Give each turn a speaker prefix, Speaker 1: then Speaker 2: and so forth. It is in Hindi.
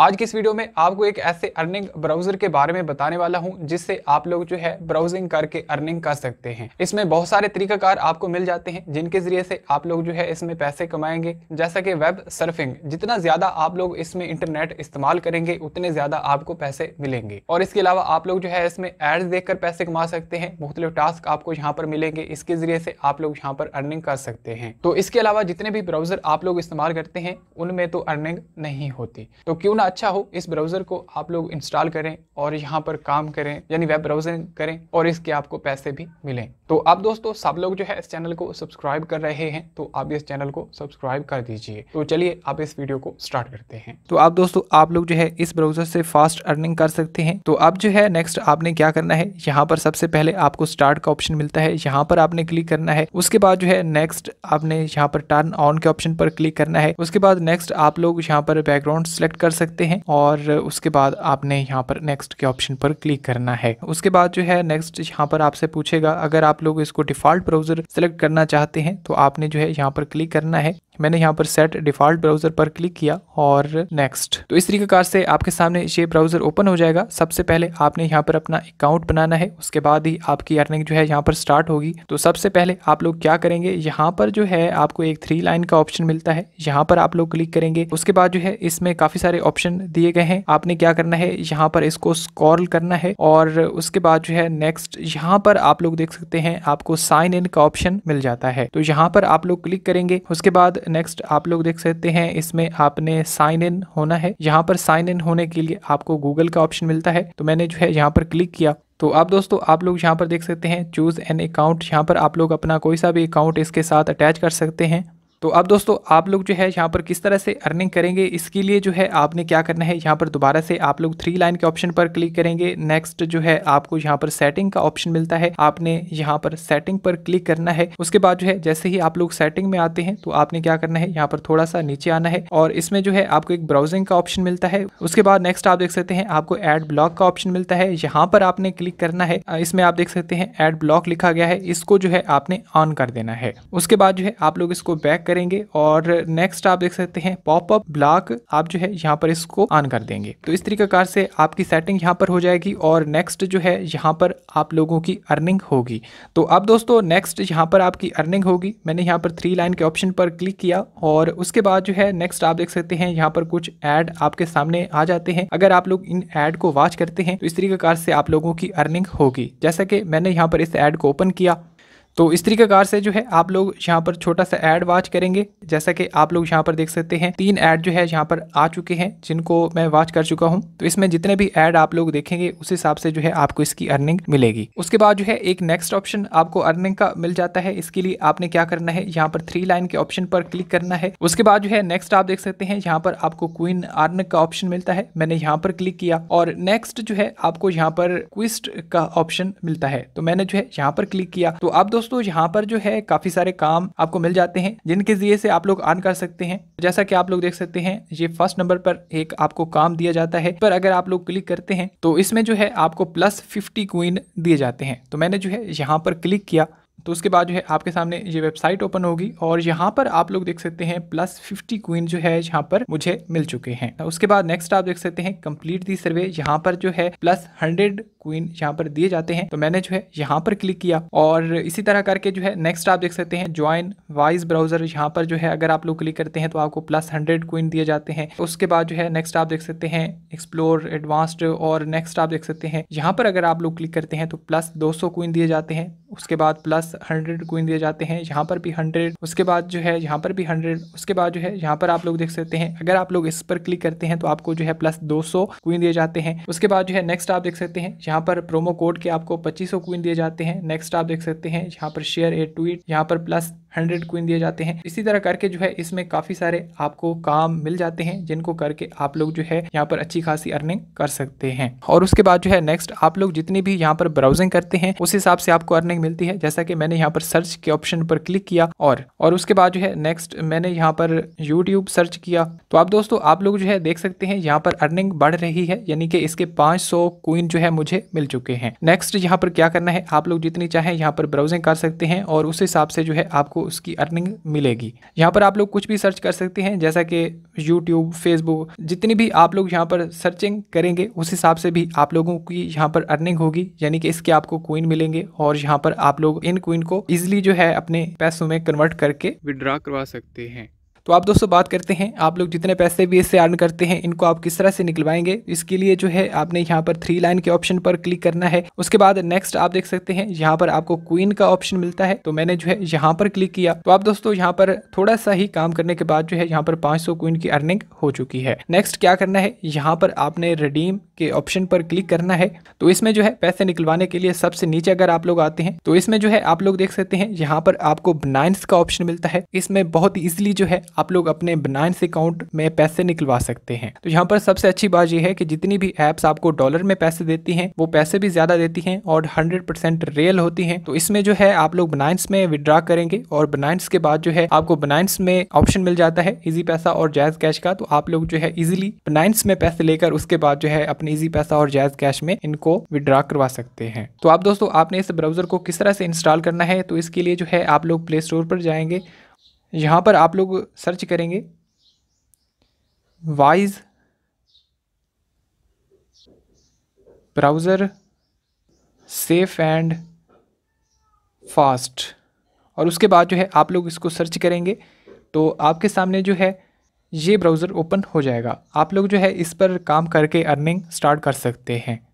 Speaker 1: आज की इस वीडियो में आपको एक ऐसे अर्निंग ब्राउजर के बारे में बताने वाला हूं जिससे आप लोग जो है ब्राउजिंग करके अर्निंग कर सकते हैं इसमें बहुत सारे तरीकाकार आपको मिल जाते हैं जिनके जरिए से आप लोग जो है इसमें पैसे कमाएंगे जैसा कि वेब सर्फिंग जितना ज्यादा आप लोग इसमें इंटरनेट इस्तेमाल करेंगे उतने ज्यादा आपको पैसे मिलेंगे और इसके अलावा आप लोग जो है इसमें एड्स देख पैसे कमा सकते हैं मुख्तलिफ टास्क आपको यहाँ पर मिलेंगे इसके जरिए से आप लोग यहाँ पर अर्निंग कर सकते हैं तो इसके अलावा जितने भी ब्राउजर आप लोग इस्तेमाल करते हैं उनमें तो अर्निंग नहीं होती तो क्यों ना कितना अच्छा हो इस ब्राउज़र को आप लोग इंस्टॉल करें और यहाँ पर काम करें यानी वेब ब्राउजिंग करें और इसके आपको पैसे भी मिलें तो आप दोस्तों सब लोग जो है इस चैनल को सब्सक्राइब कर रहे हैं तो आप इस चैनल को सब्सक्राइब कर दीजिए तो चलिए आप इस वीडियो को स्टार्ट करते हैं तो आप दोस्तों आप लोग जो है इस ब्राउजर से फास्ट अर्निंग कर सकते हैं तो अब जो है नेक्स्ट आपने क्या करना है यहाँ पर सबसे पहले आपको स्टार्ट का ऑप्शन मिलता है यहाँ पर आपने क्लिक करना है उसके बाद जो है नेक्स्ट आपने यहाँ पर टर्न ऑन के ऑप्शन पर क्लिक करना है उसके बाद नेक्स्ट आप लोग यहाँ पर बैकग्राउंड सेलेक्ट कर सकते सकते हैं और उसके बाद आपने यहाँ पर नेक्स्ट के ऑप्शन पर क्लिक करना है उसके बाद जो है नेक्स्ट यहाँ पर आपसे पूछेगा अगर आप लोग इसको डिफॉल्ट ब्राउजर सेलेक्ट करना चाहते हैं तो आपने जो है यहाँ पर क्लिक करना है मैंने यहाँ पर सेट डिफॉल्ट ब्राउज़र पर क्लिक किया और नेक्स्ट तो इस तरीके कार से आपके सामने ये ब्राउज़र ओपन हो जाएगा सबसे पहले आपने यहाँ पर अपना अकाउंट बनाना है उसके बाद ही आपकी अर्निंग जो है यहाँ पर स्टार्ट होगी तो सबसे पहले आप लोग क्या करेंगे यहाँ पर जो है आपको एक थ्री लाइन का ऑप्शन मिलता है यहाँ पर आप लोग क्लिक करेंगे उसके बाद जो है इसमें काफ़ी सारे ऑप्शन दिए गए हैं आपने क्या करना है यहाँ पर इसको स्कॉल करना है और उसके बाद जो है नेक्स्ट यहाँ पर आप लोग देख सकते हैं आपको साइन इन का ऑप्शन मिल जाता है तो यहाँ पर आप लोग क्लिक करेंगे उसके बाद नेक्स्ट आप लोग देख सकते हैं इसमें आपने साइन इन होना है यहाँ पर साइन इन होने के लिए आपको गूगल का ऑप्शन मिलता है तो मैंने जो है यहाँ पर क्लिक किया तो आप दोस्तों आप लोग यहाँ पर देख सकते हैं चूज़ एन अकाउंट यहाँ पर आप लोग अपना कोई सा भी अकाउंट इसके साथ अटैच कर सकते हैं तो अब दोस्तों आप लोग जो है यहाँ पर किस तरह से अर्निंग करेंगे इसके लिए जो है आपने क्या करना है यहाँ पर दोबारा से आप लोग थ्री लाइन के ऑप्शन पर क्लिक करेंगे नेक्स्ट जो है आपको यहाँ पर सेटिंग का ऑप्शन मिलता है आपने यहाँ पर सेटिंग पर क्लिक करना है उसके बाद जो है जैसे ही आप लोग सेटिंग में आते हैं तो आपने क्या करना है यहाँ पर थोड़ा सा नीचे आना है और इसमें जो है आपको एक ब्राउजिंग का ऑप्शन मिलता है उसके बाद नेक्स्ट आप देख सकते हैं आपको एड ब्लॉक का ऑप्शन मिलता है यहाँ पर आपने क्लिक करना है इसमें आप देख सकते हैं एड ब्लॉक लिखा गया है इसको जो है आपने ऑन कर देना है उसके बाद जो है आप लोग इसको बैक कर करेंगे और नेक्स्ट आप देख सकते हैं पॉपअप ब्लॉक आप जो है यहाँ पर इसको ऑन कर देंगे तो इस तरीके से आपकी सेटिंग यहाँ पर हो जाएगी और नेक्स्ट जो है यहाँ पर आप लोगों की अर्निंग होगी तो अब दोस्तों नेक्स्ट यहाँ पर आपकी अर्निंग होगी मैंने यहाँ पर थ्री लाइन के ऑप्शन पर क्लिक किया और उसके बाद जो है नेक्स्ट आप देख सकते हैं यहाँ पर कुछ एड आपके सामने आ जाते हैं अगर आप लोग इन एड को वॉच करते हैं तो इस तरीके से आप लोगों की अर्निंग होगी जैसा कि मैंने यहाँ पर इस एड को ओपन किया तो इस कार से जो है आप लोग यहाँ पर छोटा सा ऐड वॉच करेंगे जैसा कि आप लोग यहाँ पर देख सकते हैं तीन ऐड जो है यहाँ पर आ चुके हैं जिनको मैं वॉच कर चुका हूँ तो इसमें जितने भी ऐड आप लोग देखेंगे उस हिसाब से जो है आपको इसकी अर्निंग मिलेगी उसके बाद जो है एक नेक्स्ट ऑप्शन आपको अर्निंग का मिल जाता है इसके लिए आपने क्या करना है यहाँ पर थ्री लाइन के ऑप्शन पर क्लिक करना है उसके बाद जो है नेक्स्ट आप देख सकते हैं यहाँ पर आपको क्वीन अर्न का ऑप्शन मिलता है मैंने यहाँ पर क्लिक किया और नेक्स्ट जो है आपको यहाँ पर क्विस्ट का ऑप्शन मिलता है तो मैंने जो है यहाँ पर क्लिक किया तो आप दोस्तों दोस्तों यहाँ पर जो है काफी सारे काम आपको मिल जाते हैं जिनके जरिए से आप लोग अर्न कर सकते हैं जैसा कि आप लोग देख सकते हैं ये फर्स्ट नंबर पर एक आपको काम दिया जाता है पर अगर आप लोग क्लिक करते हैं तो इसमें जो है आपको प्लस फिफ्टी क्वीन दिए जाते हैं तो मैंने जो है यहाँ पर क्लिक किया तो उसके बाद जो है आपके सामने ये वेबसाइट ओपन होगी और यहाँ पर आप लोग देख सकते हैं प्लस फिफ्टी क्वीन जो है यहाँ पर मुझे मिल चुके हैं उसके बाद नेक्स्ट आप देख सकते हैं कंप्लीट दी सर्वे यहाँ पर जो है प्लस हंड्रेड क्वीन यहाँ पर दिए जाते हैं तो मैंने जो है यहाँ पर क्लिक किया और इसी तरह करके जो है नेक्स्ट आप देख सकते हैं ज्वाइन वाइज ब्राउजर यहाँ पर जो है अगर आप लोग क्लिक करते हैं तो आपको प्लस हंड्रेड क्वीन दिए जाते हैं उसके बाद जो है नेक्स्ट आप देख सकते हैं एक्सप्लोर एडवांस्ड और नेक्स्ट आप देख सकते हैं यहाँ पर अगर आप लोग क्लिक करते हैं तो प्लस दो क्वीन दिए जाते हैं उसके बाद प्लस हंड्रेड कोइन दिए जाते हैं यहाँ पर भी हंड्रेड उसके बाद जो है यहाँ पर भी हंड्रेड उसके बाद जो है यहाँ पर आप लोग देख सकते हैं अगर आप लोग इस पर क्लिक करते हैं तो आपको जो है प्लस दो सौ दिए जाते हैं उसके बाद जो है नेक्स्ट आप देख सकते हैं यहाँ पर प्रोमो कोड के आपको पच्चीस सौ दिए जाते हैं नेक्स्ट आप देख सकते हैं यहाँ पर शेयर ए ट्वीट यहाँ पर प्लस हंड्रेड क्वीन दिए जाते हैं इसी तरह करके जो है इसमें काफ़ी सारे आपको काम मिल जाते हैं जिनको करके आप लोग जो है यहाँ पर अच्छी खासी अर्निंग कर सकते हैं और उसके बाद जो है नेक्स्ट आप लोग जितनी भी यहाँ पर ब्राउजिंग करते हैं उस हिसाब से आपको अर्निंग मिलती है जैसा कि मैंने यहाँ पर सर्च के ऑप्शन पर क्लिक किया और और उसके बाद जो है नेक्स्ट मैंने यहाँ पर यूट्यूब सर्च किया तो आप दोस्तों आप लोग जो है देख सकते हैं यहाँ पर अर्निंग बढ़ रही है यानी कि इसके पांच सौ जो है मुझे मिल चुके हैं नेक्स्ट यहाँ पर क्या करना है आप लोग जितनी चाहे यहाँ पर ब्राउजिंग कर सकते हैं और उस हिसाब से जो है आपको उसकी अर्निंग मिलेगी यहाँ पर आप लोग कुछ भी सर्च कर सकते हैं जैसा कि यूट्यूब फेसबुक जितनी भी आप लोग यहाँ पर सर्चिंग करेंगे उस हिसाब से भी आप लोगों की यहाँ पर अर्निंग होगी यानी कि इसके आपको कोइन मिलेंगे और यहाँ पर आप लोग इन कोइन को इजिली जो है अपने पैसों में कन्वर्ट करके विड्रॉ करवा सकते हैं तो आप दोस्तों बात करते हैं आप लोग जितने पैसे भी इससे अर्न करते हैं इनको आप किस तरह से निकलवाएंगे इसके लिए जो है आपने यहाँ पर थ्री लाइन के ऑप्शन पर क्लिक करना है उसके बाद नेक्स्ट आप देख सकते हैं यहाँ पर आपको क्वीन का ऑप्शन मिलता है तो मैंने जो है यहाँ पर क्लिक किया तो आप दोस्तों यहाँ पर थोड़ा सा ही काम करने के बाद जो है यहाँ पर सौ क्वीन की अर्निंग हो चुकी है नेक्स्ट क्या करना है यहाँ पर आपने रिडीम के ऑप्शन पर क्लिक करना है तो इसमें जो है पैसे निकलवाने के लिए सबसे नीचे अगर आप लोग आते हैं तो इसमें जो है आप लोग देख सकते हैं यहाँ पर आपको नाइन्स का ऑप्शन मिलता है इसमें बहुत ईजिली जो है आप लोग अपने बनाइंस अकाउंट में पैसे निकलवा सकते हैं तो यहाँ पर सबसे अच्छी बात यह है कि जितनी भी ऐप्स आपको डॉलर में पैसे देती हैं वो पैसे भी ज़्यादा देती हैं और हंड्रेड परसेंट रियल होती हैं तो इसमें जो है आप लोग बनाइंस में विड्रा करेंगे और बनाइंस के बाद जो है आपको बनाइंस में ऑप्शन मिल जाता है इजी पैसा और जायज़ कैश का तो आप लोग जो है इजिली बनाइंस में पैसे लेकर उसके बाद जो है अपने इजी पैसा और जायज़ कैश में इनको विड्रा करवा सकते हैं तो आप दोस्तों आपने इस ब्राउजर को किस तरह से इंस्टॉल करना है तो इसके लिए जो है आप लोग प्ले स्टोर पर जाएंगे यहाँ पर आप लोग सर्च करेंगे wise browser safe and fast और उसके बाद जो है आप लोग इसको सर्च करेंगे तो आपके सामने जो है ये ब्राउज़र ओपन हो जाएगा आप लोग जो है इस पर काम करके अर्निंग स्टार्ट कर सकते हैं